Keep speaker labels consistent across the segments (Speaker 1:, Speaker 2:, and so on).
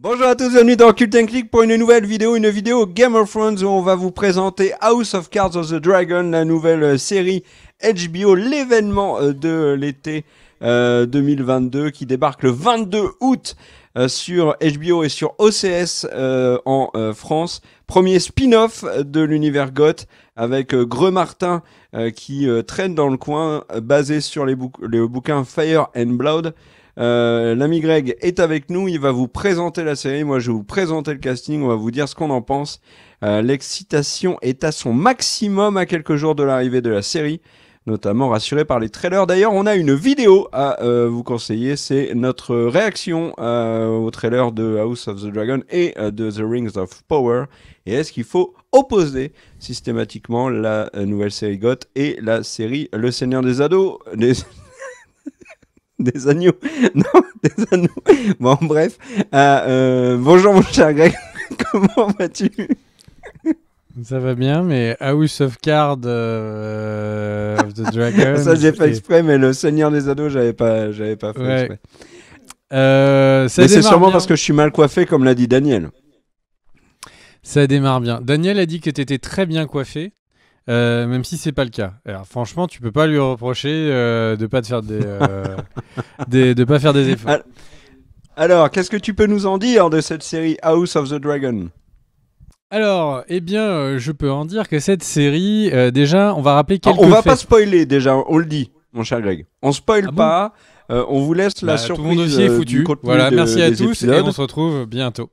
Speaker 1: Bonjour à tous, bienvenue dans Cult Click pour une nouvelle vidéo, une vidéo Game of Thrones où on va vous présenter House of Cards of the Dragon, la nouvelle euh, série HBO, l'événement euh, de l'été 2022 euh, qui débarque le 22 août sur HBO et sur OCS en France. Premier spin-off de l'univers goth avec Greux Martin qui traîne dans le coin, basé sur les, bouquins Fire and Blood. Euh, l'ami Greg est avec nous, il va vous présenter la série, moi je vais vous présenter le casting, on va vous dire ce qu'on en pense. Euh, l'excitation est à son maximum à quelques jours de l'arrivée de la série notamment rassuré par les trailers. D'ailleurs, on a une vidéo à euh, vous conseiller. C'est notre réaction au trailer de House of the Dragon et de The Rings of Power. Et est-ce qu'il faut opposer systématiquement la nouvelle série GOT et la série Le Seigneur des Ados des agneaux. Non, des agneaux. Bon, bref. Ah, euh, bonjour, mon cher Greg. Comment vas-tu Ça va bien, mais
Speaker 2: House of Cards euh, of the Dragon. Ça, j'ai pas exprès,
Speaker 1: mais le Seigneur des Anneaux, j'avais pas, j'avais pas fait exprès.
Speaker 2: Euh,
Speaker 1: mais c'est sûrement parce que je suis mal coiffé, comme l'a dit Daniel.
Speaker 2: Ça démarre bien. Daniel a dit que tu étais très bien coiffé. Euh, même si c'est pas le cas. Alors, franchement, tu peux pas lui reprocher euh, de pas de faire euh,
Speaker 1: des, de pas faire des efforts. Alors, qu'est-ce que tu peux nous en dire de cette série House of the Dragon
Speaker 2: alors, eh bien, je peux en dire que cette série, déjà, on va rappeler ah, quelques. on va pas
Speaker 1: spoiler déjà, on le dit, mon cher Greg. On spoil ah pas. on vous laisse la bah, surprise. Tout mon dossier est foutu. voilà, merci à tous et on se retrouve bientôt.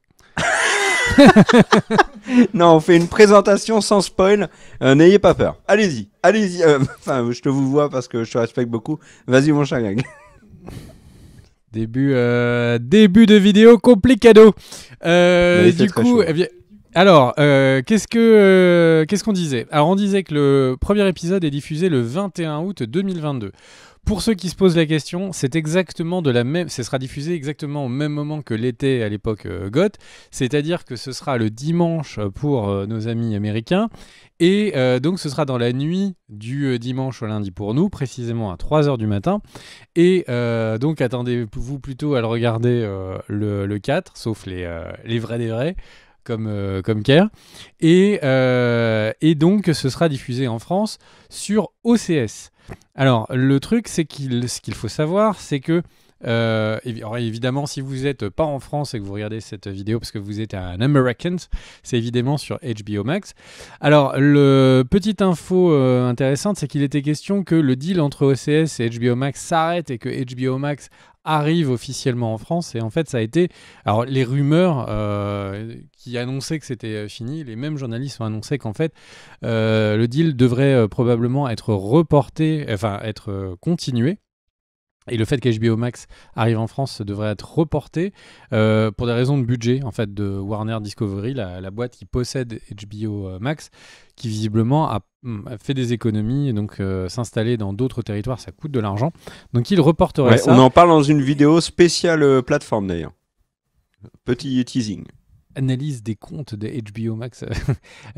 Speaker 1: non, on fait une présentation sans spoil. Euh, n'ayez pas peur. Allez-y, allez-y. Euh, enfin, je te vous vois parce que je te respecte beaucoup. Vas-y, mon cher Début, euh, début de vidéo complicado.
Speaker 2: du coup, eh alors, quest que qu'est-ce qu'on disait Alors, on disait que le premier épisode est diffusé le 21 août 2022. Pour ceux qui se posent la question, c'est exactement de la même, ce sera diffusé exactement au même moment que l'été à l'époque euh, goth, c'est-à-dire que ce sera le dimanche pour euh, nos amis américains, et euh, donc ce sera dans la nuit du dimanche au lundi pour nous, précisément à 3h du matin, et donc attendez-vous plutôt à le regarder le, 4, sauf les, les vrais des vrais, comme, euh, comme Care. Et, euh, et, donc, ce sera diffusé en France sur OCS. Alors, le truc, c'est qu'il, ce qu'il faut savoir, c'est que euh, alors évidemment, si vous n'êtes pas en France et que vous regardez cette vidéo parce que vous êtes un American, c'est évidemment sur HBO Max. Alors, le petite info euh, intéressante, c'est qu'il était question que le deal entre OCS et HBO Max s'arrête et que HBO Max arrive officiellement en France. Et en fait, ça a été. Alors, les rumeurs euh, qui annonçaient que c'était fini, les mêmes journalistes ont annoncé qu'en fait, le deal devrait probablement être reporté, enfin, être continué. Et le fait HBO Max arrive en France, devrait être reporté euh, pour des raisons de budget en fait de Warner Discovery, la, boîte qui possède HBO euh, Max, qui visiblement a, mm, fait des économies et donc euh, s'installer dans d'autres territoires, ça coûte de l'argent. Donc il reporterait ça. On en
Speaker 1: parle dans une vidéo spéciale plateforme d'ailleurs. Petit teasing
Speaker 2: analyse des comptes de HBO Max euh,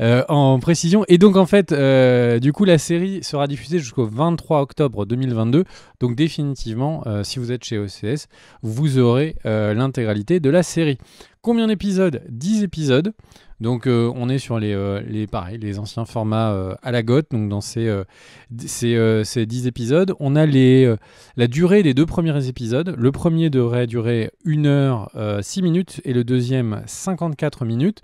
Speaker 1: euh, en précision. Et donc
Speaker 2: en fait, euh, du coup, la série sera diffusée jusqu'au 23 octobre 2022. Donc définitivement, si vous êtes chez OCS, vous aurez l'intégralité de la série. Combien d'épisodes 10 épisodes. Donc euh, on est sur les, euh, les, anciens formats euh, à la gote. donc dans ces, ces, 10 épisodes. On a la durée des deux premiers épisodes. Le premier devrait durer 1 heure 6 minutes et le deuxième 54 minutes.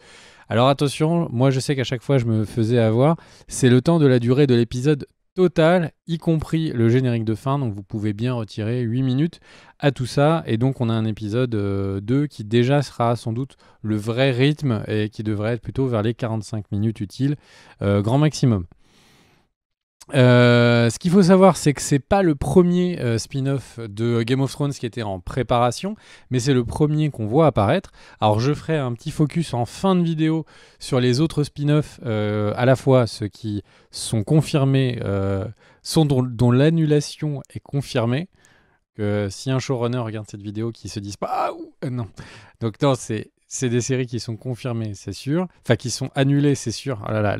Speaker 2: Alors attention, moi je sais qu'à chaque fois je me faisais avoir, c'est le temps de la durée de l'épisode total, y compris le générique de fin. Donc vous pouvez bien retirer 8 minutes à tout ça. Et donc on a un épisode 2 euh, qui déjà sera sans doute le vrai rythme et qui devrait être plutôt vers les 45 minutes utiles, euh, grand maximum. Euh, ce qu'il faut savoir, c'est que c'est pas le premier euh, spin-off de Game of Thrones qui était en préparation, mais c'est le premier qu'on voit apparaître. Alors je ferai un petit focus en fin de vidéo sur les autres spin-offs, euh, à la fois ceux qui sont confirmés, sont dont, l'annulation est confirmée. Que si un showrunner regarde cette vidéo, qu'il se dise pas ah, ouh, non. Donc non, c'est c'est des séries qui sont confirmées, c'est sûr. Enfin, qui sont annulées, c'est sûr. Ah là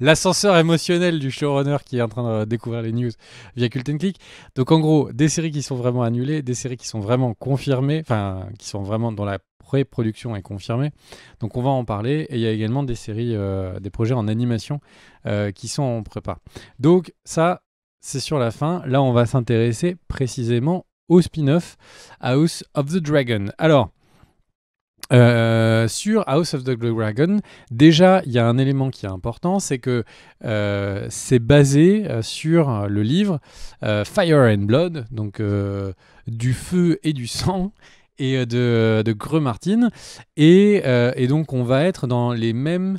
Speaker 2: l'ascenseur émotionnel du showrunner qui est en train de découvrir les news via Cult Click. Donc, en gros, des séries qui sont vraiment annulées, des séries qui sont vraiment confirmées, enfin, qui sont vraiment dans la pré-production est confirmée. Donc, on va en parler. Et il y a également des séries, euh, des projets en animation euh, qui sont en prépa. Donc, ça, c'est sur la fin. Là, on va s'intéresser précisément au spin-off House of the Dragon. Alors, euh, sur House of the Dragon, déjà, il y a un élément qui est important, c'est que euh, c'est basé euh, sur le livre Fire and Blood, donc du feu et du sang, et de, de Martin. Et, et, donc, on va être dans les mêmes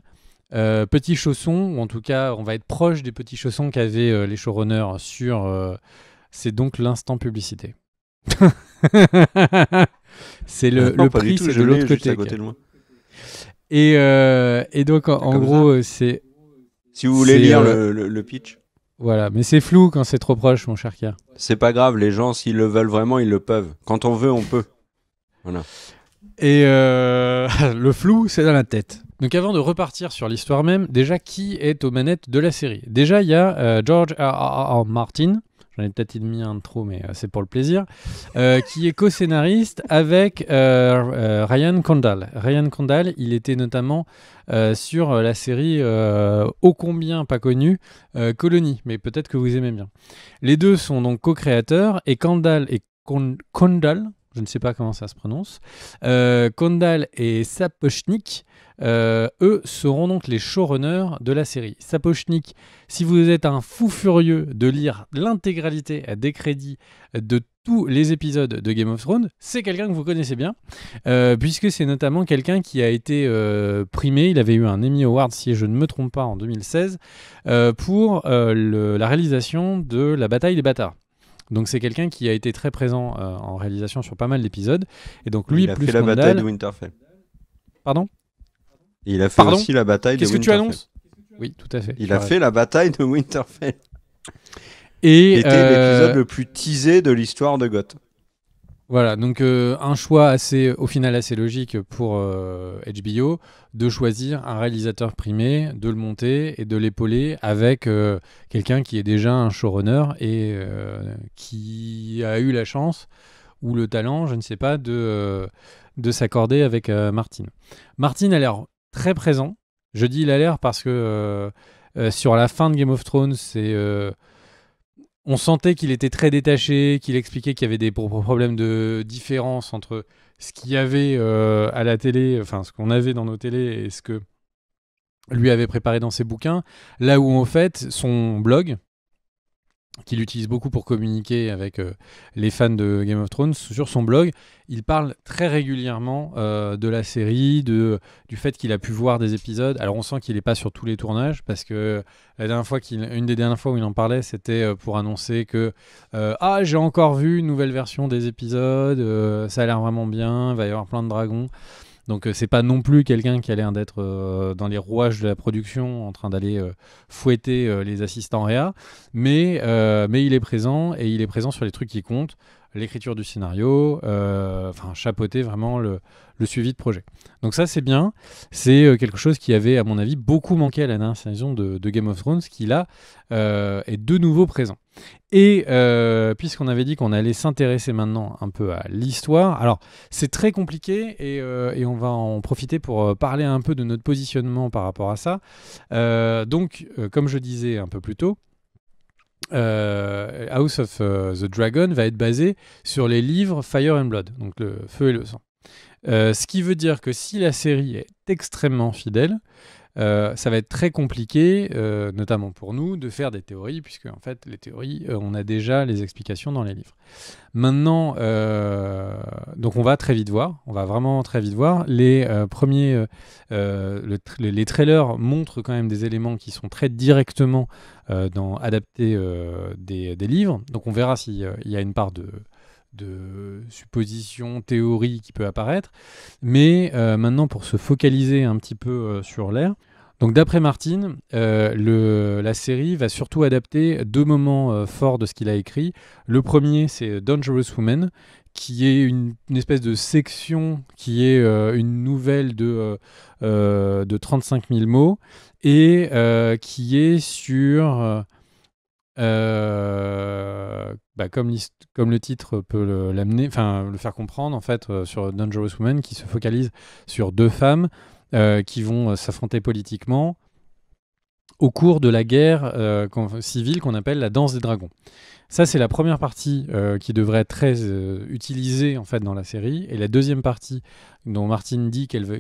Speaker 2: petits chaussons, ou en tout cas, on va être proche des petits chaussons qu'avaient les showrunners sur... c'est donc l'instant publicité. C'est le, prix, c'est de l'autre côté. Euh, et, donc, en, gros, euh, c'est. Si vous voulez lire euh,
Speaker 1: le, pitch.
Speaker 2: Voilà, mais c'est flou quand c'est trop proche, mon cher Kia.
Speaker 1: C'est pas grave, les gens, s'ils le veulent vraiment, ils le peuvent. Quand on veut, on peut. Voilà.
Speaker 2: Et le flou, c'est dans la tête. Donc avant de repartir sur l'histoire même, déjà, qui est aux manettes de la série Déjà, il y a George R. R. Martin, j'en ai peut-être mis un trop, mais euh, c'est pour le plaisir, euh, qui est co-scénariste avec euh, Ryan Condal. Ryan Condal, il était notamment sur la série ô combien pas connue, Colony, mais peut-être que vous aimez bien. Les deux sont donc co-créateurs et Condal et Condal, je ne sais pas comment ça se prononce, euh, Kondal et Sapochnik, euh, eux seront donc les showrunners de la série. Sapochnik, si vous êtes un fou furieux de lire l'intégralité des crédits de tous les épisodes de Game of Thrones, c'est quelqu'un que vous connaissez bien, euh, puisque c'est notamment quelqu'un qui a été primé, il avait eu un Emmy Award, si je ne me trompe pas, en 2016, pour la réalisation de La bataille des bâtards. Donc c'est quelqu'un qui a été très présent euh, en réalisation sur pas mal d'épisodes. Et donc lui, il a fait la bataille de
Speaker 1: Winterfell. Pardon Il a fait aussi la bataille de Winterfell. Qu'est-ce que tu annonces Oui, tout à fait. Il a fait la bataille de Winterfell.
Speaker 2: Et était euh, l'épisode
Speaker 1: le plus teasé de l'histoire de Goth.
Speaker 2: Voilà, donc euh, un choix assez, au final assez logique pour HBO euh, de choisir un réalisateur primé, de le monter et de l'épauler avec euh, quelqu'un qui est déjà un showrunner et qui a eu la chance ou le talent, je ne sais pas, de, de s'accorder avec Martine. Martine a l'air très présent. Je dis il a l'air parce que sur la fin de Game of Thrones, c'est on sentait qu'il était très détaché, qu'il expliquait qu'il y avait des problèmes de différence entre ce qu'il y avait euh, à la télé, enfin ce qu'on avait dans nos télés et ce que lui avait préparé dans ses bouquins, là où en fait son blog, qu'il utilise beaucoup pour communiquer avec euh, les fans de Game of Thrones, sur son blog, il parle très régulièrement euh, de la série, de, du fait qu'il a pu voir des épisodes. Alors on sent qu'il n'est pas sur tous les tournages, parce que la dernière fois qu'il, une des dernières fois où il en parlait, c'était euh, pour annoncer que Ah, j'ai encore vu une nouvelle version des épisodes, ça a l'air vraiment bien, il va y avoir plein de dragons ». Donc euh, c'est pas non plus quelqu'un qui a l'air d'être euh, dans les rouages de la production en train d'aller euh, fouetter les assistants réa, mais il est présent et il est présent sur les trucs qui comptent l'écriture du scénario, euh, enfin chapeauter vraiment le, suivi de projet. Donc ça c'est bien, c'est euh, quelque chose qui avait à mon avis beaucoup manqué à la dernière saison de, Game of Thrones, qui là euh, est de nouveau présent. Et puisqu'on avait dit qu'on allait s'intéresser maintenant un peu à l'histoire, alors c'est très compliqué et, on va en profiter pour parler un peu de notre positionnement par rapport à ça. donc, comme je disais un peu plus tôt, euh, House of euh, the Dragon va être basé sur les livres Fire and Blood, donc le feu et le sang. Euh, ce qui veut dire que si la série est extrêmement fidèle, euh, ça va être très compliqué, euh, notamment pour nous, de faire des théories, puisque en fait, les théories, euh, on a déjà les explications dans les livres. Maintenant, donc on va très vite voir, on va vraiment très vite voir. Les premiers, les trailers montrent quand même des éléments qui sont très directement dans, adaptés des, livres, donc on verra s'il y a une part de de suppositions, théories qui peut apparaître. Mais maintenant, pour se focaliser un petit peu sur l'air, donc d'après Martin, euh, la série va surtout adapter deux moments euh, forts de ce qu'il a écrit. Le premier, c'est Dangerous Woman, qui est une, espèce de section, qui est euh, une nouvelle de, de 35 000 mots, et qui est sur... Bah, comme, le titre peut l'amener, enfin le faire comprendre en fait sur Dangerous Woman qui se focalise sur deux femmes euh, qui vont euh, s'affronter politiquement au cours de la guerre euh, civile qu'on appelle la danse des dragons. Ça, c'est la première partie qui devrait être très utilisée en fait dans la série. Et la deuxième partie dont Martin dit qu'elle va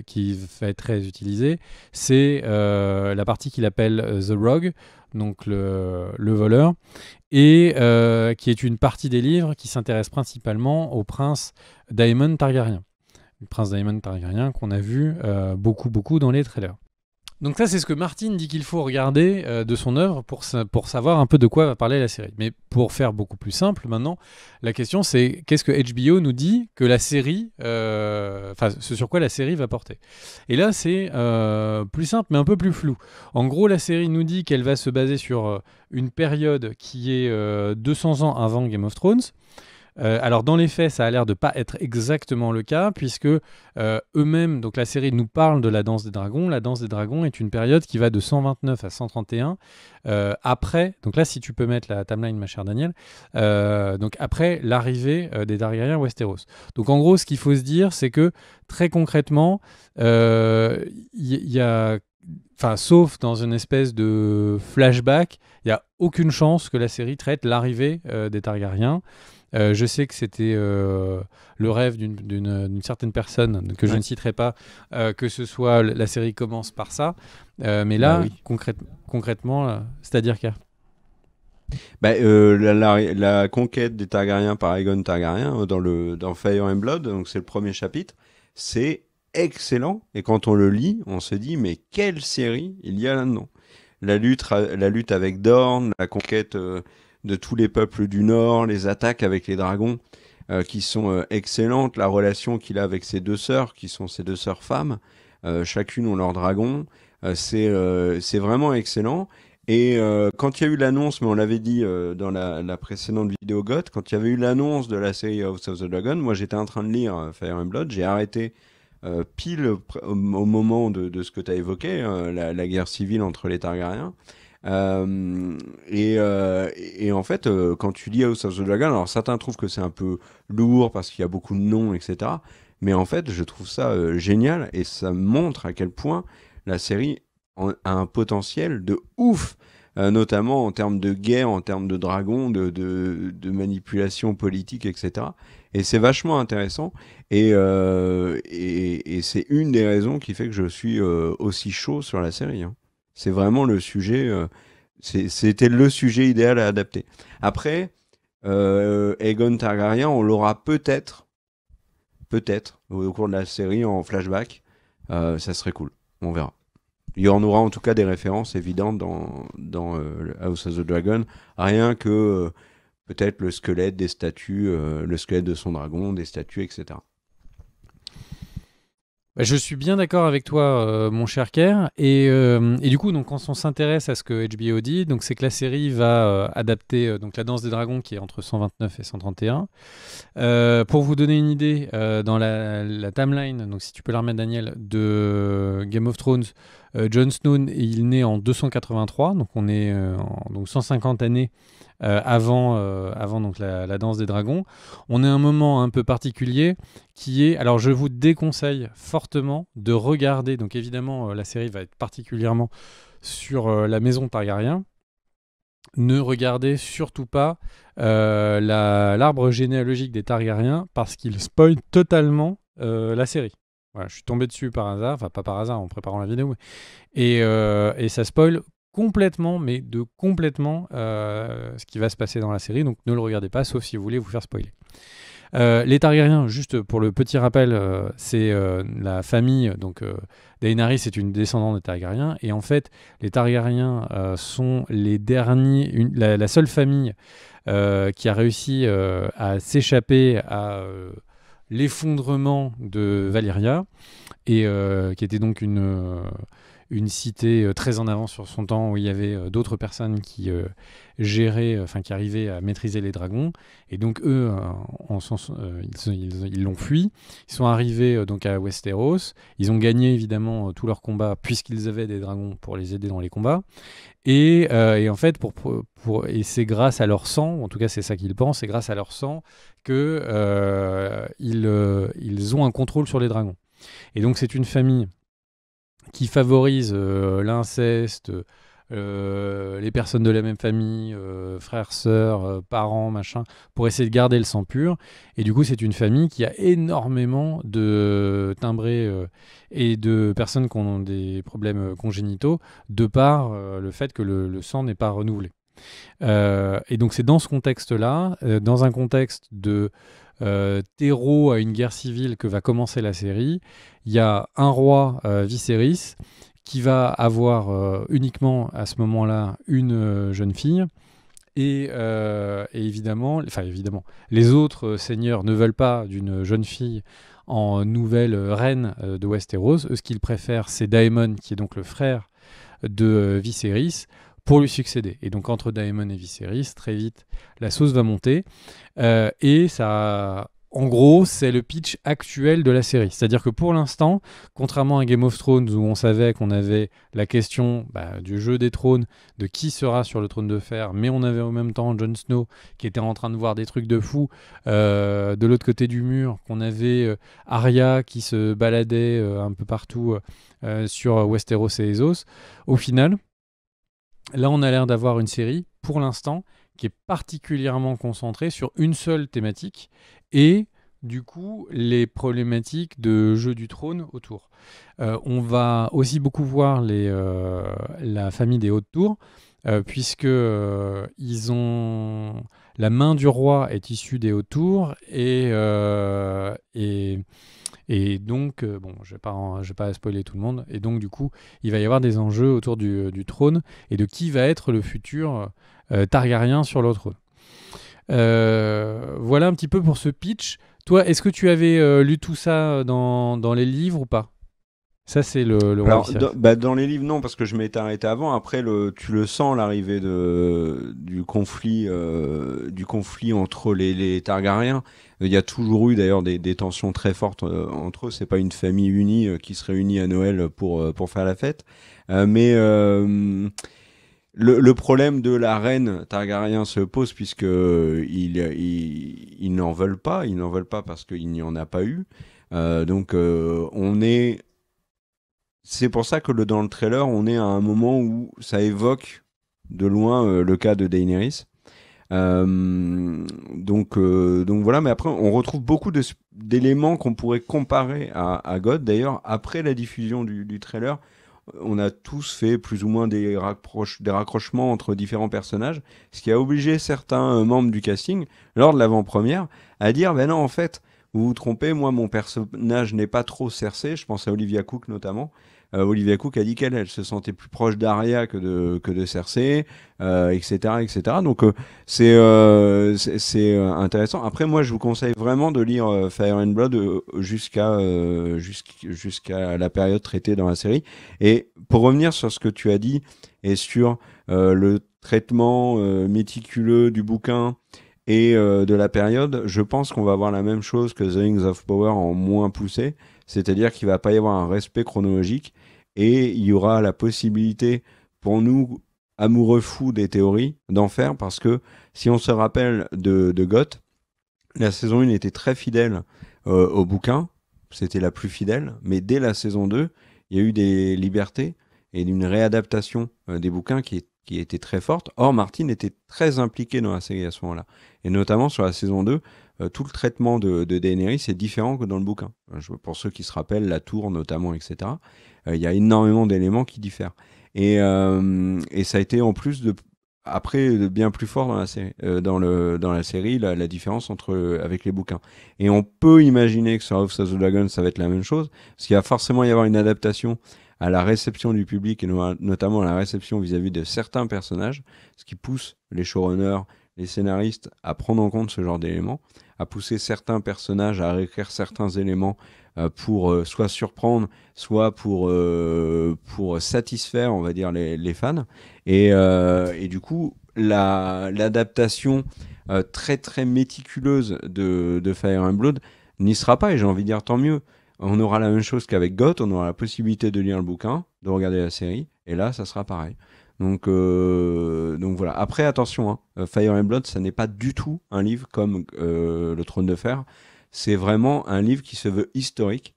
Speaker 2: être très utilisée, c'est la partie qu'il appelle The Rogue, donc le, le voleur, et qui est une partie des livres qui s'intéresse principalement au prince Daemon Targaryen. Prince prince par Targaryen qu'on a vu euh, beaucoup, beaucoup dans les trailers. Donc ça, c'est ce que Martin dit qu'il faut regarder euh, de son œuvre pour, savoir un peu de quoi va parler la série. Mais pour faire beaucoup plus simple maintenant, la question c'est qu'est-ce que HBO nous dit que la série, euh, enfin ce sur quoi la série va porter. Et là, c'est plus simple mais un peu plus flou. En gros, la série nous dit qu'elle va se baser sur une période qui est 200 ans avant Game of Thrones. Euh, alors dans les faits, ça a l'air de pas être exactement le cas, puisque euh, eux-mêmes, donc la série nous parle de la danse des dragons. La danse des dragons est une période qui va de 129 à 131. Euh, après, donc là si tu peux mettre la timeline, ma chère Daniel, donc après l'arrivée des Targaryens Westeros. Donc en gros, ce qu'il faut se dire, c'est que très concrètement, il y, a enfin sauf dans une espèce de flashback, il n'y a aucune chance que la série traite l'arrivée des Targaryens. Euh, je sais que c'était euh, le rêve d'une certaine personne que je ne citerai pas, euh, que ce soit la série commence par ça. mais là, bah concrètement, c'est-à-dire qu'à
Speaker 1: bah, la, la, conquête des Targaryens par Aegon Targaryen dans, le, dans Fire and Blood, donc c'est le premier chapitre, c'est excellent. Et quand on le lit, on se dit mais quelle série il y a là-dedans la lutte, la lutte avec Dorne, la conquête de tous les peuples du Nord, les attaques avec les dragons euh, qui sont euh, excellentes, la relation qu'il a avec ses deux sœurs, qui sont ses deux sœurs femmes, euh, chacune ont leur dragon, c'est vraiment excellent. Et quand il y a eu l'annonce, mais on l'avait dit dans la, précédente vidéo GOT, quand il y avait eu l'annonce de la série House of the Dragon, moi j'étais en train de lire Fire and Blood, j'ai arrêté pile au, moment de, ce que tu as évoqué, hein, la, la, guerre civile entre les Targaryens. Euh, euh, et, en fait, euh, quand tu lis House of the Dragon, alors certains trouvent que c'est un peu lourd parce qu'il y a beaucoup de noms, etc. Mais en fait, je trouve ça génial et ça montre à quel point la série a un potentiel de ouf, notamment en termes de guerre, en termes de dragons, de, manipulation politique, etc. Et c'est vachement intéressant et, et, et c'est une des raisons qui fait que je suis aussi chaud sur la série. Hein. C'est vraiment le sujet. Euh, c'était le sujet idéal à adapter. Après, euh, Aegon Targaryen, on l'aura peut-être, peut-être, au cours de la série en flashback. Euh, ça serait cool. On verra. Il y en aura en tout cas des références évidentes dans, dans euh, House of the Dragon. Rien que peut-être le squelette des statues, le squelette de son dragon, des statues, etc.
Speaker 2: Bah, je suis bien d'accord avec toi, euh, mon cher Kerr. Euh, et, du coup, donc, quand on s'intéresse à ce que HBO dit, c'est que la série va euh, adapter donc la Danse des Dragons, qui est entre 129 et 131. pour vous donner une idée, dans la, timeline, donc si tu peux la remettre, Daniel, de Game of Thrones, euh, John Snow, il naît en 283, donc on est euh, donc 150 années euh, avant, avant donc la, danse des dragons. On est à un moment un peu particulier qui est, alors je vous déconseille fortement de regarder, donc évidemment la série va être particulièrement sur la maison Targaryen, ne regardez surtout pas l'arbre généalogique des Targaryens parce qu'il spoil totalement la série je suis tombé dessus par hasard, enfin pas par hasard en préparant la vidéo, et, euh, et ça spoil complètement, mais de complètement euh, ce qui va se passer dans la série, donc ne le regardez pas, sauf si vous voulez vous faire spoiler. Euh, les Targaryens, juste pour le petit rappel, c'est la famille. Donc, Daenerys est une descendante des Targaryens. Et en fait, les Targaryens sont les derniers, la, seule famille qui a réussi à s'échapper à l'effondrement de Valyria, et, euh, qui était donc une euh, une cité euh, très en avance sur son temps où il y avait euh, d'autres personnes qui euh, géraient, enfin qui arrivaient à maîtriser les dragons. Et donc eux, ils l'ont fui. Ils sont arrivés donc à Westeros. Ils ont gagné évidemment tous leurs combats puisqu'ils avaient des dragons pour les aider dans les combats. Et, en fait, pour, pour, et c'est grâce à leur sang, en tout cas c'est ça qu'ils pensent, c'est grâce à leur sang que ils, ils ont un contrôle sur les dragons. Et donc c'est une famille qui favorise euh, l'inceste, euh, les personnes de la même famille, euh, frères, sœurs, parents, machin, pour essayer de garder le sang pur. Et du coup, c'est une famille qui a énormément de timbrés et de personnes qui ont des problèmes congénitaux de par le fait que le, sang n'est pas renouvelé. et donc c'est dans ce contexte-là, dans un contexte de euh, a à une guerre civile que va commencer la série. Il y a un roi, euh, Viserys, qui va avoir euh, uniquement à ce moment-là une euh, jeune fille. Et, évidemment, évidemment, les autres seigneurs ne veulent pas d'une jeune fille en nouvelle reine de Westeros. ce qu'ils préfèrent, c'est Daemon, qui est donc le frère de Viserys, pour lui succéder. Et donc entre Daemon et Viserys, très vite, la sauce va monter. Euh, et ça, en gros, c'est le pitch actuel de la série. C'est-à-dire que pour l'instant, contrairement à Game of Thrones où on savait qu'on avait la question bah, du jeu des trônes, de qui sera sur le trône de fer, mais on avait en même temps Jon Snow qui était en train de voir des trucs de fou euh, de l'autre côté du mur, qu'on avait euh, Arya qui se baladait un peu partout sur Westeros et Essos. Au final, Là, on a l'air d'avoir une série, pour l'instant, qui est particulièrement concentrée sur une seule thématique et du coup les problématiques de jeu du trône autour. Euh, on va aussi beaucoup voir euh, la famille des hautes tours, euh, puisque ils ont la main du roi est issue des hautes tours et, et et donc, euh, bon, je ne vais, pas spoiler tout le monde. Et donc, du coup, il va y avoir des enjeux autour du, euh, trône et de qui va être le futur euh, Targaryen sur le trône. voilà un petit peu pour ce pitch. Toi, est-ce que tu avais lu tout ça dans les livres ou pas ça, c'est le,
Speaker 1: bah, dans, les livres, non, parce que je m'étais arrêté avant. Après, le, tu le sens, l'arrivée du, conflit, euh, du conflit entre les, les Targaryens. Il y a toujours eu d'ailleurs des, tensions très fortes euh, entre eux. C'est pas une famille unie euh, qui se réunit à Noël pour, pour faire la fête. mais. Le, problème de la reine Targaryen se pose puisque il ils, n'en veulent pas, ils n'en veulent pas parce qu'il n'y en a pas eu. donc on est c'est pour ça que dans le trailer, on est à un moment où ça évoque de loin euh, le cas de Daenerys. Euh, donc, euh, donc voilà, mais après, on retrouve beaucoup d'éléments qu'on pourrait comparer à, God. D'ailleurs, après la diffusion du, trailer, on a tous fait plus ou moins des, raccrochements entre différents personnages, ce qui a obligé certains membres du casting, lors de l'avant-première, à dire Ben non, en fait, vous vous trompez, moi, mon personnage n'est pas trop cercé. je pense à Olivia Cook notamment. Euh, Olivia Cook a dit qu'elle elle se sentait plus proche d'Aria que de, que de Cersei, etc., euh, etc. Donc euh, euh, c'est c'est intéressant. Après, moi, je vous conseille vraiment de lire Fire and Blood jusqu'à jusqu'à la période traitée dans la série. Et pour revenir sur ce que tu as dit et sur le traitement méticuleux du bouquin et de la période, je pense qu'on va avoir la même chose que The Rings of Power en moins poussé, c'est-à-dire qu'il va pas y avoir un respect chronologique et il y aura la possibilité pour nous, amoureux fous des théories, d'en faire parce que si on se rappelle de, de Goth, la saison 1 était très fidèle euh, au bouquin, c'était la plus fidèle, mais dès la saison 2, il y a eu des libertés et une réadaptation euh, des bouquins qui est qui était très forte. Or, Martine était très impliquée dans la série à ce moment-là. Et notamment sur la saison 2, euh, tout le traitement de, de Daenerys est différent que dans le bouquin. Euh, je, pour ceux qui se rappellent, la tour notamment, etc. Euh, il y a énormément d'éléments qui diffèrent. Et, ça a été en plus de après bien plus fort dans la série, dans le, dans la, série la, la, différence entre avec les bouquins. Et on peut imaginer que sur House of the Dragon, ça va être la même chose, parce qu'il va forcément y avoir une adaptation à la réception du public et notamment à la réception vis-à-vis de certains personnages, ce qui pousse les showrunners, les scénaristes à prendre en compte ce genre d'éléments, à pousser certains personnages à réécrire certains éléments euh, pour euh, soit surprendre, soit pour, euh, pour satisfaire, on va dire, les, fans. Et, du coup, l'adaptation très très méticuleuse de, de Fire and Blood n'y sera pas, et j'ai envie de dire tant mieux on aura la même chose qu'avec GOT on aura la possibilité de lire le bouquin, de regarder la série, et là, ça sera pareil. Donc, euh, donc voilà. Après, attention, hein, euh, Fire and Blood, ça n'est pas du tout un livre comme euh, Le Trône de Fer. C'est vraiment un livre qui se veut historique,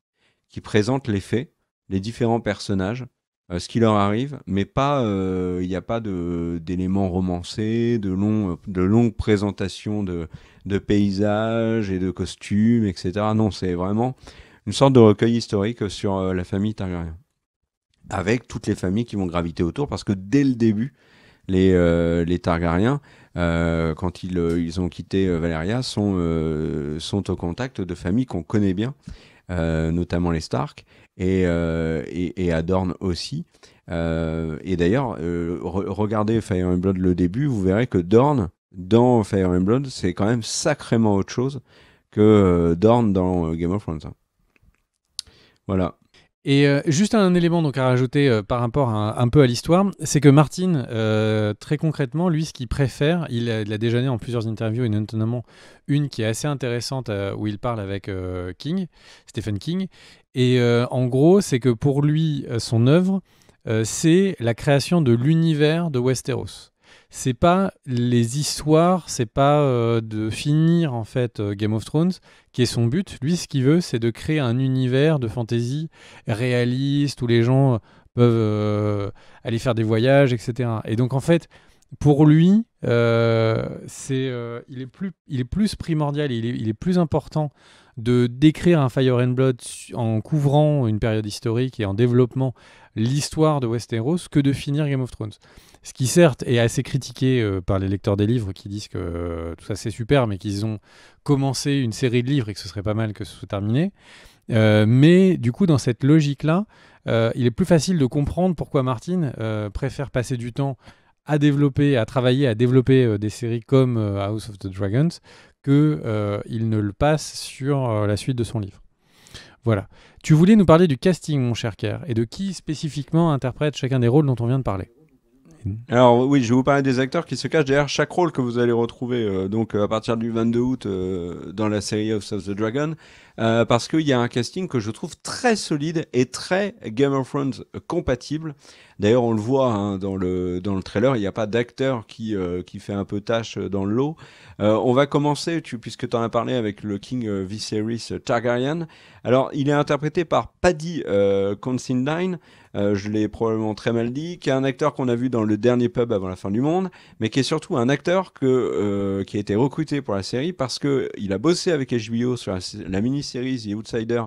Speaker 1: qui présente les faits, les différents personnages, ce qui leur arrive, mais pas, il n'y a pas d'éléments romancés, de, long, de longues présentations de, de paysages et de costumes, etc. Non, c'est vraiment une sorte de recueil historique sur euh, la famille Targaryen, avec toutes les familles qui vont graviter autour, parce que dès le début, les, euh, les Targaryens, euh, quand ils, ils, ont quitté Valeria, sont, sont au contact de familles qu'on connaît bien, notamment les Stark et, et, et Adorn aussi. et d'ailleurs, regardez Fire and Blood le début, vous verrez que Dorn, dans Fire and Blood, c'est quand même sacrément autre chose que Dorn dans Game of Thrones. Hein. Voilà.
Speaker 2: Et euh, juste un élément donc à rajouter euh, par rapport un peu à l'histoire, c'est que Martin, euh, très concrètement, lui, ce qu'il préfère, il l'a déjà né en plusieurs interviews, et notamment une qui est assez intéressante où il parle avec King, Stephen King. Et en gros, c'est que pour lui, son œuvre, c'est la création de l'univers de Westeros c'est pas les histoires, c'est pas euh, de finir en fait euh, Game of Thrones qui est son but. Lui, ce qu'il veut, c'est de créer un univers de fantasy réaliste où les gens peuvent euh, aller faire des voyages, etc. Et donc en fait, pour lui, euh, c'est, euh, il, est plus, il est plus primordial, il est, il est plus important de décrire un Fire and Blood en couvrant une période historique et en développant l'histoire de Westeros que de finir Game of Thrones. Ce qui certes est assez critiqué euh, par les lecteurs des livres qui disent que tout ça c'est super, mais qu'ils ont commencé une série de livres et que ce serait pas mal que ce soit terminé. mais du coup, dans cette logique-là, il est plus facile de comprendre pourquoi Martin préfère passer du temps à développer, à travailler, à développer euh, des séries comme euh, House of the Dragons, qu'il euh, ne le passe sur la suite de son livre. Voilà. Tu voulais nous parler du casting, mon cher Kerr, et de qui spécifiquement interprète chacun des rôles dont on vient de parler.
Speaker 1: Alors oui, je vais vous parler des acteurs qui se cachent derrière chaque rôle que vous allez retrouver donc à partir du 22 août dans la série House of the Dragon. Euh, parce qu'il y a un casting que je trouve très solide et très Game of Thrones euh, compatible. D'ailleurs, on le voit hein, dans, le, dans le trailer, il n'y a pas d'acteur qui, euh, qui fait un peu tâche dans le lot. on va commencer, puisque tu en as parlé avec le King Viserys Targaryen. Alors, il est interprété par Paddy Considine. je l'ai probablement très mal dit, qui est un acteur qu'on a vu dans le dernier pub avant la fin du monde, mais qui est surtout un acteur que, qui a été recruté pour la série parce qu'il a bossé avec HBO sur la, la mini série The Outsider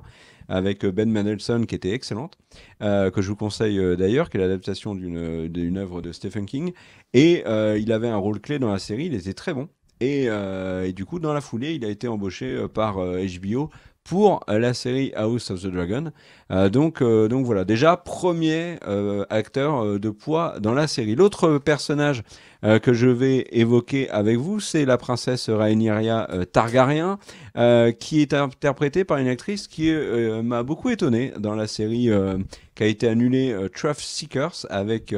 Speaker 1: avec euh, Ben Mendelsohn qui était excellente, euh, que je vous conseille euh, d'ailleurs, qui est l'adaptation d'une œuvre de Stephen King. Et il avait un rôle clé dans la série, il était très bon. Et, et, du coup, dans la foulée, il a été embauché par HBO pour euh, la série House of the Dragon. Euh, donc, euh, donc voilà, déjà premier acteur de poids dans la série. L'autre personnage que je vais évoquer avec vous, c'est la princesse Rhaenyra Targaryen, qui est interprétée par une actrice qui m'a beaucoup étonné dans la série qui a été annulée Truth Seekers avec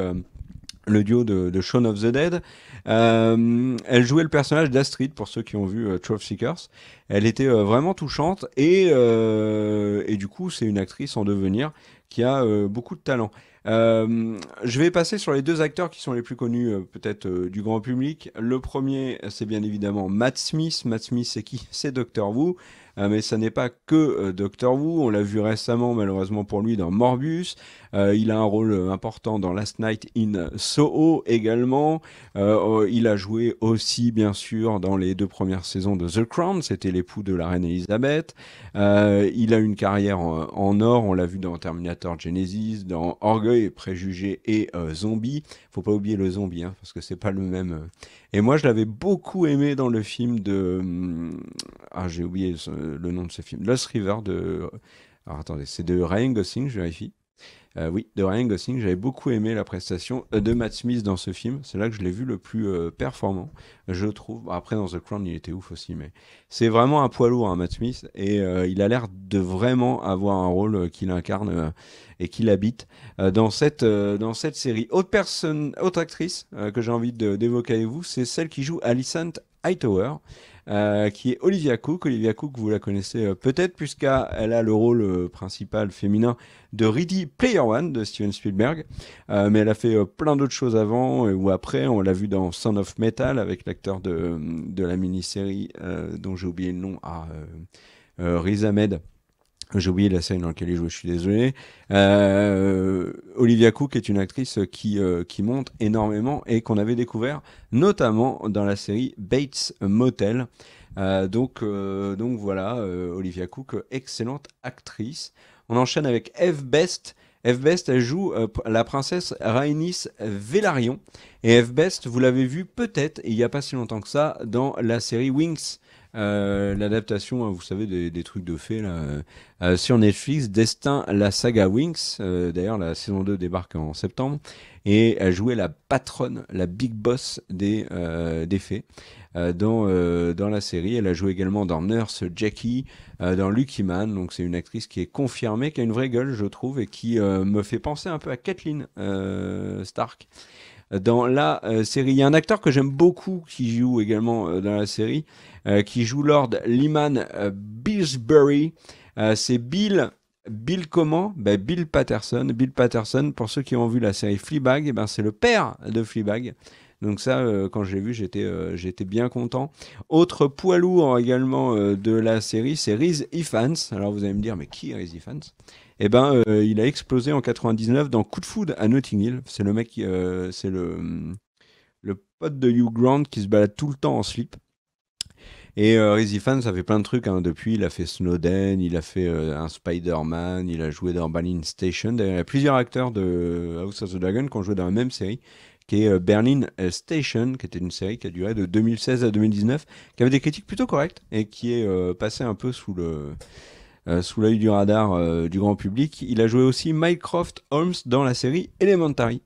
Speaker 1: le duo de, de Shaun of the Dead. Euh, elle jouait le personnage d'Astrid, pour ceux qui ont vu euh, Trove Seekers. Elle était euh, vraiment touchante et, et du coup, c'est une actrice en devenir qui a beaucoup de talent. je vais passer sur les deux acteurs qui sont les plus connus peut-être du grand public. Le premier, c'est bien évidemment Matt Smith. Matt Smith, c'est qui C'est Doctor Who. Euh, mais ça n'est pas que euh, Doctor Who. On l'a vu récemment, malheureusement pour lui, dans Morbus. Euh, il a un rôle important dans Last Night in Soho également. il a joué aussi, bien sûr, dans les deux premières saisons de The Crown. C'était l'époux de la reine Elisabeth. il a une carrière en, or. On l'a vu dans Terminator Genesis, dans Orgueil, Préjugés et Il ne Faut pas oublier le zombie, hein, parce que c'est pas le même. Et moi, je l'avais beaucoup aimé dans le film de. Hum, ah, j'ai oublié le, nom de ce film. Lost River de. Alors attendez, c'est de Ryan Gosling, je vérifie. Euh, oui, de Ryan Gosling. J'avais beaucoup aimé la prestation de Matt Smith dans ce film. C'est là que je l'ai vu le plus euh, performant, je trouve. Après, dans The Crown, il était ouf aussi, mais c'est vraiment un poids lourd, hein, Matt Smith, et euh, il a l'air de vraiment avoir un rôle qu'il incarne et qu'il habite dans cette dans cette série. Autre personne, autre actrice que j'ai envie d'évoquer avec vous, c'est celle qui joue Alicent Hightower. Euh, qui est Olivia Cook. Olivia Cook, vous la connaissez euh, peut-être, puisqu'elle a le rôle euh, principal féminin de Ready Player One de Steven Spielberg. mais elle a fait plein d'autres choses avant et, ou après. On l'a vu dans Son of Metal avec l'acteur de, de, la mini-série dont j'ai oublié le nom, à ah, Riz Ahmed. J'ai oublié la scène dans laquelle il joue, je suis désolé. Euh, Olivia Cook est une actrice qui, euh, qui monte énormément et qu'on avait découvert notamment dans la série Bates Motel. Euh, donc, donc voilà, Olivia Cook, excellente actrice. On enchaîne avec Eve Best. Eve Best joue la princesse Rhaenys velarion Et Eve Best, vous l'avez vu peut-être, il n'y a pas si longtemps que ça, dans la série Wings. Euh, l'adaptation, hein, vous savez, des, trucs de fées là, euh, euh, sur Netflix. Destin, la saga Wings. D'ailleurs, la saison 2 débarque en septembre. Et elle joué la patronne, la big boss des, des fées dans, dans la série. Elle a joué également dans Nurse Jackie, dans Lucky Man. Donc, c'est une actrice qui est confirmée, qui a une vraie gueule, je trouve, et qui me fait penser un peu à Kathleen Stark dans la euh, série. Il y a un acteur que j'aime beaucoup qui joue également euh, dans la série, euh, qui joue Lord Lehman Billsbury. C'est Bill. Bill comment ben Bill Patterson. Bill Patterson, pour ceux qui ont vu la série Fleabag, eh ben c'est le père de Fleabag. Donc ça, quand quand j'ai vu, j'étais j'étais bien content. Autre poids lourd également de la série, c'est Riz Ifans. Alors vous allez me dire, mais qui est Ifans eh ben, euh, il a explosé en 99 dans Coup de food à Notting Hill. C'est le mec, euh, c'est le, le pote de Hugh Grant qui se balade tout le temps en slip. Et euh, Rizzy Fan, ça fait plein de trucs hein. depuis. Il a fait Snowden, il a fait un Spider-Man, il a joué dans Berlin Station. D'ailleurs, il y a plusieurs acteurs de House of the Dragon qui ont joué dans la même série qui est Berlin Station, qui était une série qui a duré de 2016 à 2019, qui avait des critiques plutôt correctes et qui est passé un peu sous le euh, sous l'œil du radar euh, du grand public. Il a joué aussi Mycroft Holmes dans la série Elementary.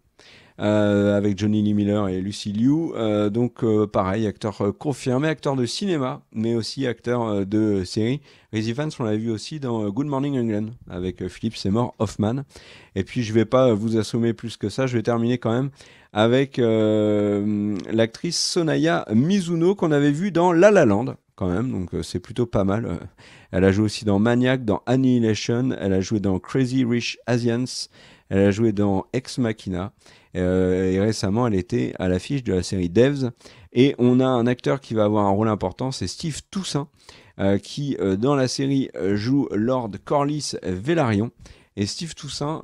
Speaker 1: Euh, avec Johnny Lee Miller et Lucy Liu. donc pareil, acteur confirmé, acteur de cinéma, mais aussi acteur de série. Rizzy Fans, on l'a vu aussi dans Good Morning England avec Philippe Seymour Hoffman. Et puis je vais pas vous assommer plus que ça, je vais terminer quand même avec l'actrice Sonaya Mizuno qu'on avait vue dans La La Land quand même, donc c'est plutôt pas mal. Elle a joué aussi dans Maniac, dans Annihilation, elle a joué dans Crazy Rich Asians, elle a joué dans Ex Machina. Euh, et récemment, elle était à l'affiche de la série Devs. Et on a un acteur qui va avoir un rôle important, c'est Steve Toussaint, euh, qui euh, dans la série joue Lord Corlys Velaryon. Et Steve Toussaint,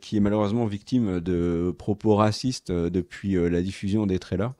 Speaker 1: qui est malheureusement victime de propos racistes depuis la diffusion des trailers,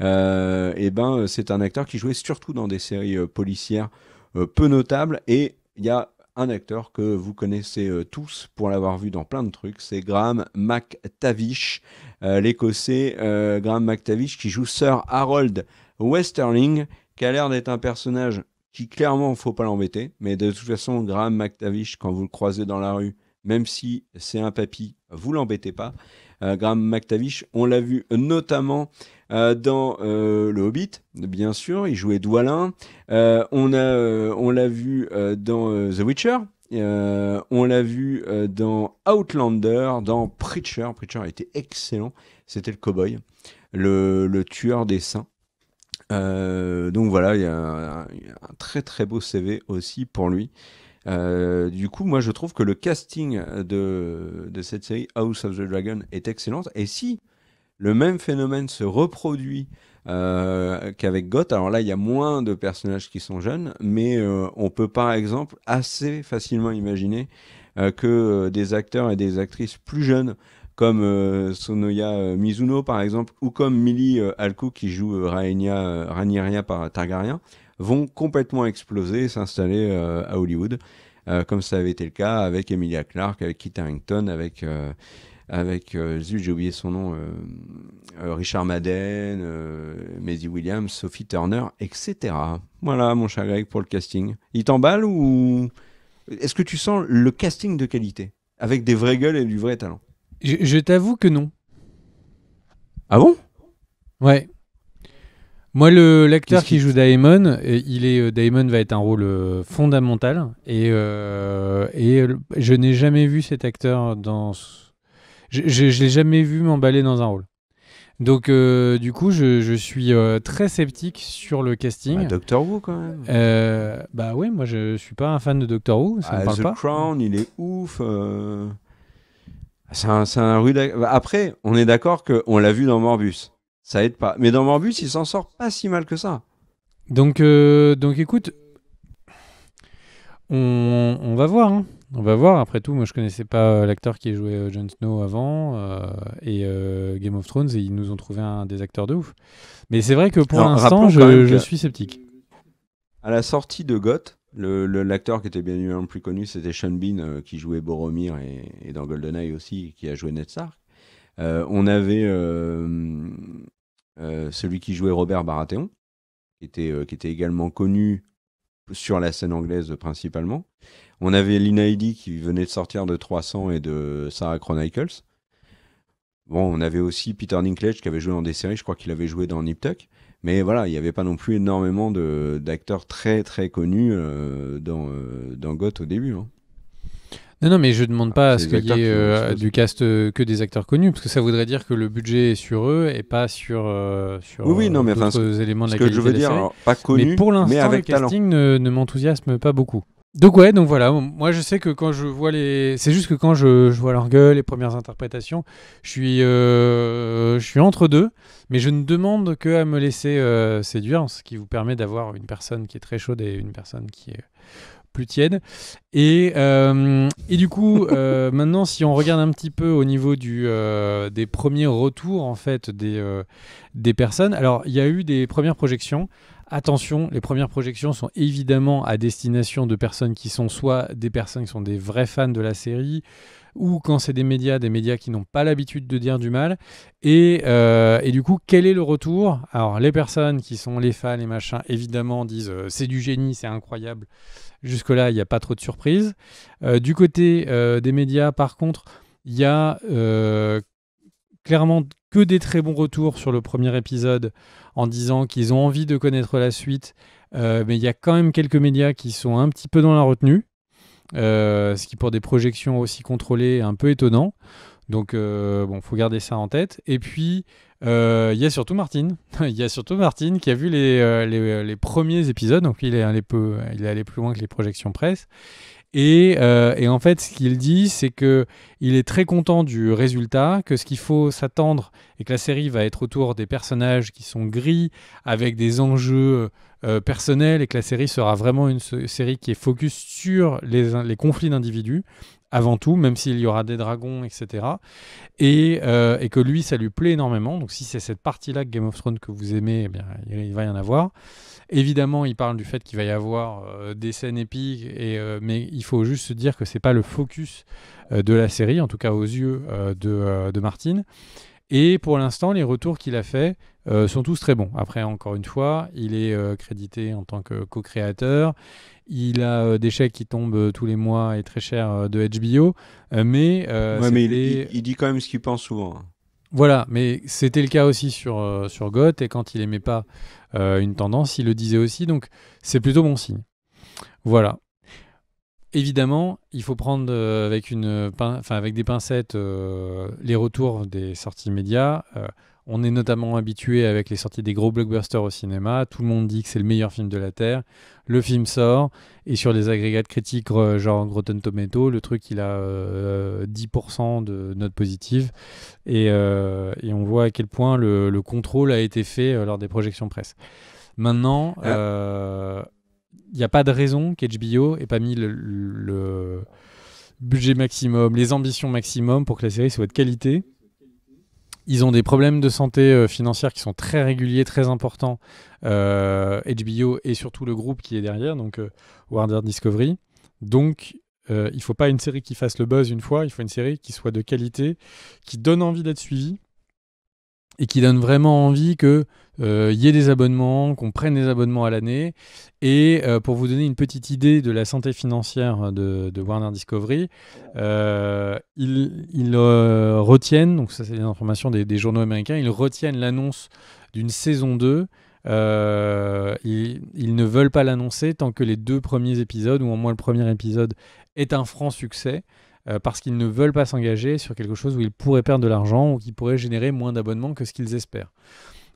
Speaker 1: et ben, c'est un acteur qui jouait surtout dans des séries policières euh, peu notable. Et il y a un acteur que vous connaissez euh, tous pour l'avoir vu dans plein de trucs, c'est Graham McTavish, euh, l'Écossais Graham McTavish qui joue Sir Harold Westerling, qui a l'air d'être un personnage qui clairement faut pas l'embêter, mais de toute façon Graham McTavish quand vous le croisez dans la rue, même si c'est un papy, vous l'embêtez pas. Graham McTavish, on l'a vu notamment euh, dans euh, Le Hobbit, bien sûr, il jouait Doualin. Euh, on a, on l'a vu dans The Witcher. on l'a vu dans Outlander, dans Preacher. Preacher a été excellent. C'était le cowboy, le, le tueur des saints. donc voilà, il y, a un, très très beau CV aussi pour lui. du coup, moi, je trouve que le casting de, de, cette série House of the Dragon est excellent. Et si le même phénomène se reproduit euh, qu'avec Goth. Alors là, il y a moins de personnages qui sont jeunes, mais euh, on peut par exemple assez facilement imaginer euh, que des acteurs et des actrices plus jeunes, comme Sonoya Mizuno par exemple, ou comme Millie Alcou qui joue Rhaenia, Rhaenyra par Targaryen, vont complètement exploser et s'installer à Hollywood. comme ça avait été le cas avec Emilia Clarke, avec Kit Harington, avec avec, euh, j'ai oublié son nom, euh, euh, Richard Madden, Maisie Williams, Sophie Turner, etc. Voilà, mon cher Greg, pour le casting. Il t'emballe ou est-ce que tu sens le casting de qualité avec des vraies gueules et du vrai talent
Speaker 2: Je, t'avoue que non.
Speaker 1: Ah bon Ouais.
Speaker 2: Moi, le l'acteur qui, joue Damon, il est Damon va être un rôle fondamental et je n'ai jamais vu cet acteur dans je ne l'ai jamais vu m'emballer dans un rôle. Donc, euh, du coup, je, suis euh, très sceptique sur le casting. Bah, Doctor Who, quand même. Euh, bah ouais, moi, je suis pas un fan de Doctor Who. Ça ah, me The
Speaker 1: Crown, il est ouf. C'est un, rude. Après, on est d'accord qu'on l'a vu dans Morbus. Ça aide pas. Mais dans Morbus, il s'en sort pas si mal que ça.
Speaker 2: Donc, donc écoute, on, on va voir. Hein. On va voir. Après tout, moi, je connaissais pas euh, l'acteur qui jouait euh, Jon Snow avant euh, et Game of Thrones, et ils nous ont trouvé un des acteurs de ouf. Mais c'est vrai que pour l'instant, je, suis sceptique.
Speaker 1: À la sortie de Goth, l'acteur qui était bien évidemment plus connu, c'était Sean Bean, qui jouait Boromir et, et, dans GoldenEye aussi, qui a joué Ned Stark. on avait celui qui jouait Robert Baratheon, qui était, qui était également connu sur la scène anglaise principalement. On avait Lina Heidi qui venait de sortir de 300 et de Sarah Chronicles. Bon, on avait aussi Peter Dinklage qui avait joué dans des séries, je crois qu'il avait joué dans Nip Tuck. Mais voilà, il n'y avait pas non plus énormément d'acteurs très très connus euh, dans, euh, dans Goth au début. Hein.
Speaker 2: Non, non, mais je ne demande ah, pas à ce qu'il y ait euh, du cast euh, que des acteurs connus, parce que ça voudrait dire que le budget est sur eux et pas sur, euh, sur
Speaker 1: oui, non, mais d'autres éléments de la je veux dire, mais pour l'instant, le casting
Speaker 2: ne, m'enthousiasme pas beaucoup. Donc ouais, donc voilà, moi je sais que quand je vois les... C'est juste que quand je, je, vois leur gueule, les premières interprétations, je suis, je suis entre deux, mais je ne demande que à me laisser séduire, ce qui vous permet d'avoir une personne qui est très chaude et une personne qui est plus tiède. Et, euh, du coup, euh, maintenant, si on regarde un petit peu au niveau du, euh, des premiers retours en fait des, des personnes, alors il y a eu des premières projections. Attention, les premières projections sont évidemment à destination de personnes qui sont soit des personnes qui sont des vrais fans de la série, ou quand c'est des médias, des médias qui n'ont pas l'habitude de dire du mal. Et, euh, du coup, quel est le retour Alors, les personnes qui sont les fans, les machins, évidemment, disent euh, c'est du génie, c'est incroyable. Jusque-là, il n'y a pas trop de surprises. Euh, du côté des médias, par contre, il y a clairement que des très bons retours sur le premier épisode en disant qu'ils ont envie de connaître la suite, euh, mais il y a quand même quelques médias qui sont un petit peu dans la retenue, euh, ce qui pour des projections aussi contrôlées est un peu étonnant. Donc euh, bon, faut garder ça en tête. Et puis euh, il y a surtout Martine, il y a surtout Martine qui a vu les, premiers épisodes, donc il est, il est allé plus loin que les projections presse euh, et, en fait, ce qu'il dit, c'est que il est très content du résultat, que ce qu'il faut s'attendre et que la série va être autour des personnages qui sont gris, avec des enjeux euh, personnels, et que la série sera vraiment une série qui est focus sur les conflits d'individus avant tout, même s'il y aura des dragons, etc. Et, euh, et, que lui, ça lui plaît énormément. Donc si c'est cette partie-là Game of Thrones que vous aimez, eh bien, il va y en avoir. Évidemment, il parle du fait qu'il va y avoir euh, des scènes épiques, et, euh, mais il faut juste se dire que ce n'est pas le focus de la série, en tout cas aux yeux de, de Martine. Et pour l'instant, les retours qu'il a faits euh, sont tous très bons. Après, encore une fois, il est euh, crédité en tant que co-créateur. Il a euh, des chèques qui tombent tous les mois et très chers de HBO. mais, mais
Speaker 1: il, dit quand même ce qu'il pense souvent. Hein.
Speaker 2: Voilà, mais c'était le cas aussi sur, sur Goth. Et quand il n'aimait pas une tendance, il le disait aussi. Donc, c'est plutôt bon signe. Voilà. Évidemment, il faut prendre euh, euh, avec, des pincettes euh, les retours des sorties médias. on est notamment habitué avec les sorties des gros blockbusters au cinéma. Tout le monde dit que c'est le meilleur film de la Terre. Le film sort et sur les agrégats de critiques genre Groton Tomato, le truc il a 10% de notes positives. Et, on voit à quel point le, contrôle a été fait lors des projections presse. Maintenant, ah il n'y a pas de raison qu'HBO ait pas mis le, budget maximum, les ambitions maximum pour que la série soit de qualité. Ils ont des problèmes de santé euh, financière qui sont très réguliers, très importants. HBO euh, et surtout le groupe qui est derrière, donc euh, Warner Discovery. Donc, il ne faut pas une série qui fasse le buzz une fois, il faut une série qui soit de qualité, qui donne envie d'être suivie et qui donne vraiment envie que euh, y ait des abonnements, qu'on prenne des abonnements à l'année. Et euh, pour vous donner une petite idée de la santé financière de, Warner Discovery, euh, ils, retiennent, donc ça c'est des informations des, journaux américains, ils retiennent l'annonce d'une saison 2. ils, ne veulent pas l'annoncer tant que les deux premiers épisodes, ou au moins le premier épisode, est un franc succès. Euh, parce qu'ils ne veulent pas s'engager sur quelque chose où ils pourraient perdre de l'argent ou qui pourrait générer moins d'abonnements que ce qu'ils espèrent.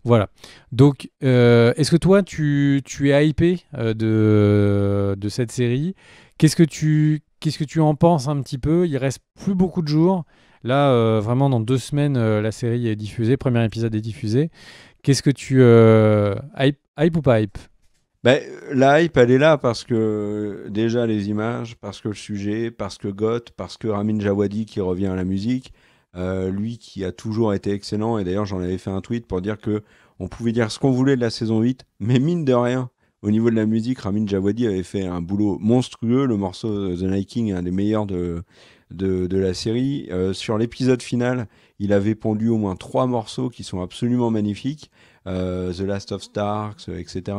Speaker 2: Voilà. Donc, euh, est-ce que toi, tu, es hypé euh, de, cette série qu'est-ce que, tu, qu'est-ce que tu en penses un petit peu Il reste plus beaucoup de jours. Là, vraiment, dans deux semaines, la série est diffusée, premier épisode est diffusé. Qu'est-ce que tu... hype, hype ou pas hype
Speaker 1: ben, la elle est là parce que déjà les images, parce que le sujet, parce que Goth, parce que Ramin Jawadi qui revient à la musique, euh, lui qui a toujours été excellent. Et d'ailleurs, j'en avais fait un tweet pour dire que on pouvait dire ce qu'on voulait de la saison 8, mais mine de rien, au niveau de la musique, Ramin Jawadi avait fait un boulot monstrueux. Le morceau The Night King est un des meilleurs de, la série. Euh, sur l'épisode final, il avait pondu au moins trois morceaux qui sont absolument magnifiques. Euh, The Last of Starks, euh, etc.,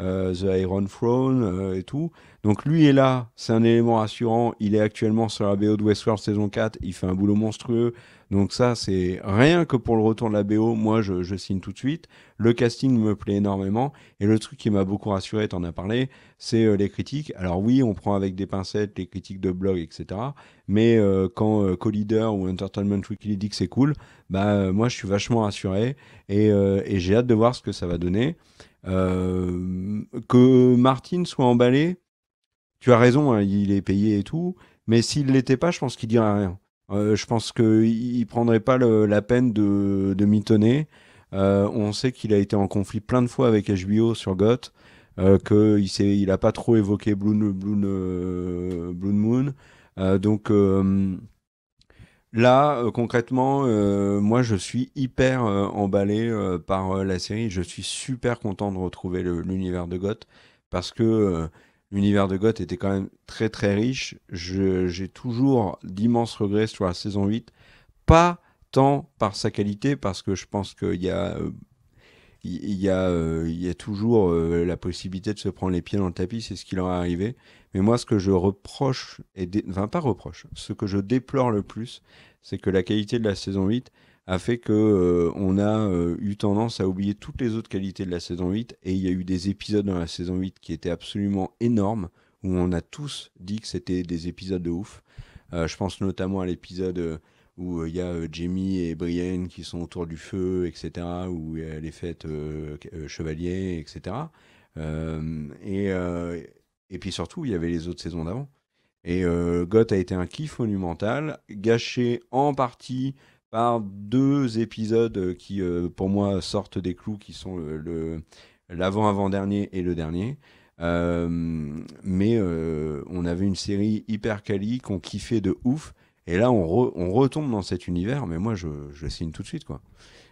Speaker 1: euh, The Iron Throne et tout. Donc lui est là, c'est un élément rassurant. Il est actuellement sur la BO de Westworld saison 4, il fait un boulot monstrueux. Donc ça, c'est rien que pour le retour de la BO, moi je, signe tout de suite. Le casting me plaît énormément. Et le truc qui m'a beaucoup rassuré, t'en as parlé, c'est euh, les critiques. Alors oui, on prend avec des pincettes les critiques de blog, etc. Mais euh, quand euh, Collider Co-Leader ou Entertainment Weekly dit que c'est cool, bah moi je suis vachement rassuré et, j'ai hâte de voir ce que ça va donner. que Martin soit emballé, tu as raison, hein, il est payé et tout, mais s'il l'était pas, je pense qu'il dirait rien. Euh, je pense qu'il ne prendrait pas la peine de, m'y mitonner. Euh, on sait qu'il a été en conflit plein de fois avec HBO sur Goth, euh, qu'il n'a pas trop évoqué Blue, Blue Moon. donc là, concrètement, moi je suis hyper emballé par la série. Je suis super content de retrouver l'univers de Goth parce que l'univers de Goth était quand même très très riche. J'ai toujours d'immenses regrets sur la saison 8. Pas tant par sa qualité, parce que je pense qu'il y a. toujours la possibilité de se prendre les pieds dans le tapis, c'est ce qui leur est arrivé. Mais moi, ce que je reproche, et enfin pas reproche, ce que je déplore le plus, c'est que la qualité de la saison 8, a fait que euh, on a euh, eu tendance à oublier toutes les autres qualités de la saison 8 et il y a eu des épisodes dans la saison 8 qui étaient absolument énormes où on a tous dit que c'était des épisodes de ouf. Euh, je pense notamment à l'épisode où il y a Jamie et Brienne qui sont autour du feu, etc., où il y a les fêtes chevaliers, etc. et, et puis surtout, il y avait les autres saisons d'avant. Et Goth a été un kiff monumental, gâché en partie par deux épisodes euh, qui, euh, pour moi, sortent des clous, qui sont l'avant-avant-dernier et le dernier. Euh, mais on avait une série hyper quali qu'on kiffait de ouf. Et là, on, retombe dans cet univers. Mais moi, je, signe tout de suite. quoi.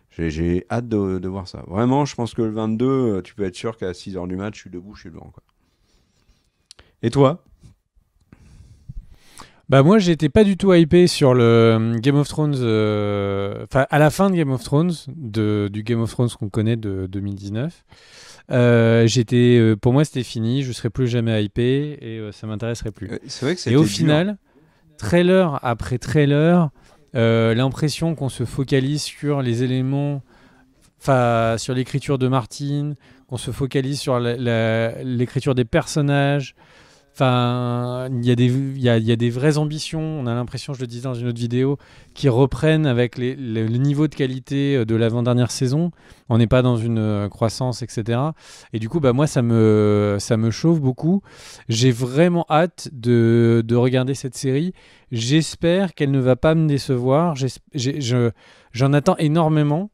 Speaker 1: J'ai hâte de, voir ça. Vraiment, je pense que le 22, tu peux être sûr qu'à 6 heures du match, je suis debout, je suis devant. Quoi. Et
Speaker 2: toi bah moi j'étais pas du tout hypé sur le euh, Game of Thrones, euh, enfin à la fin de Game of Thrones, de, du Game of Thrones qu'on connaît de 2019. Euh, j'étais, pour moi c'était fini, je serais plus jamais hypé et ça m'intéresserait plus. c'est vrai que Et au final, trailer après trailer, l'impression qu'on se focalise sur les éléments, enfin sur l'écriture de Martine, qu'on se focalise sur l'écriture des personnages. Enfin, il y, a des, y a des vraies ambitions, on a l'impression, je le disais dans une autre vidéo, qui reprennent avec le niveau de qualité euh, de l'avant-dernière saison. On n'est pas dans une euh, croissance, etc. Et du coup, bah, moi, ça me, ça me chauffe beaucoup. J'ai vraiment hâte de, regarder cette série. J'espère qu'elle ne va pas me décevoir. J'en attends énormément.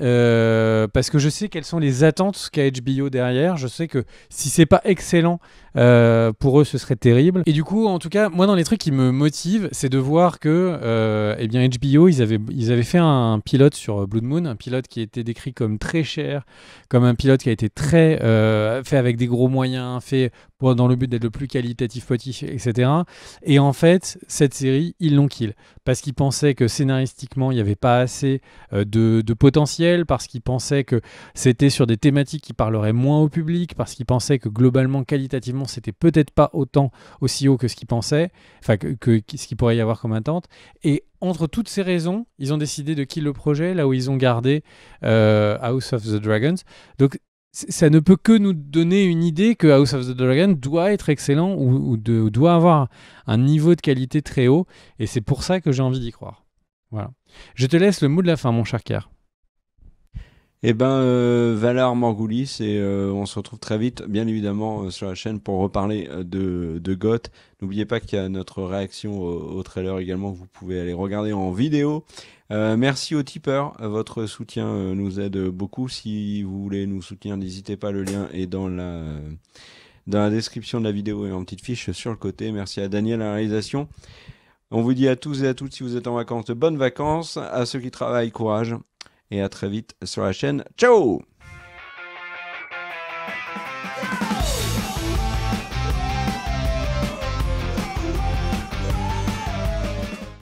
Speaker 2: Euh, parce que je sais quelles sont les attentes qu'a HBO derrière. Je sais que si c'est pas excellent, euh, pour eux, ce serait terrible. Et du coup, en tout cas, moi, dans les trucs qui me motivent, c'est de voir que, euh, eh bien, HBO, ils avaient, ils avaient fait un, pilote sur euh, Blood Moon, un pilote qui était décrit comme très cher, comme un pilote qui a été très euh, fait avec des gros moyens, fait pour, dans le but d'être le plus qualitatif possible, etc. Et en fait, cette série, ils l'ont kill parce qu'ils pensaient que scénaristiquement, il n'y avait pas assez de, de potentiel, parce qu'ils pensaient que c'était sur des thématiques qui parleraient moins au public, parce qu'ils pensaient que globalement, qualitativement c'était peut-être pas autant aussi haut que ce qu'ils pensaient, enfin que, ce qu'il pourrait y avoir comme attente. Et entre toutes ces raisons, ils ont décidé de quitter le projet là où ils ont gardé euh, House of the Dragons. Donc ça ne peut que nous donner une idée que House of the Dragon doit être excellent ou, ou doit avoir un niveau de qualité très haut. Et c'est pour ça que j'ai envie d'y croire. Voilà. Je te laisse le mot de la fin, mon cher Kerr.
Speaker 1: Eh ben, euh, Valar et euh, on se retrouve très vite, bien évidemment, euh, sur la chaîne pour reparler euh, de, de Goth. N'oubliez pas qu'il y a notre réaction au, trailer également, que vous pouvez aller regarder en vidéo. merci aux tipeurs, votre soutien nous aide beaucoup. Si vous voulez nous soutenir, n'hésitez pas, le lien est dans la, dans la description de la vidéo et en petite fiche sur le côté. Merci à Daniel à la réalisation. On vous dit à tous et à toutes, si vous êtes en vacances, de bonnes vacances. À ceux qui travaillent, courage et à très vite sur la chaîne. Ciao